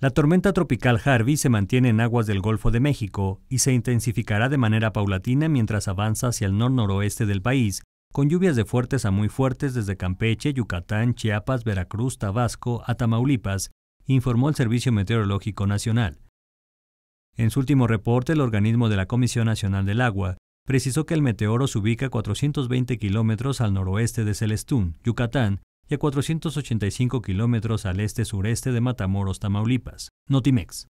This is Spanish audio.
La tormenta tropical Harvey se mantiene en aguas del Golfo de México y se intensificará de manera paulatina mientras avanza hacia el nor-noroeste del país, con lluvias de fuertes a muy fuertes desde Campeche, Yucatán, Chiapas, Veracruz, Tabasco a Tamaulipas, informó el Servicio Meteorológico Nacional. En su último reporte, el organismo de la Comisión Nacional del Agua precisó que el meteoro se ubica 420 kilómetros al noroeste de Celestún, Yucatán, y a 485 kilómetros al este-sureste de Matamoros, Tamaulipas, Notimex.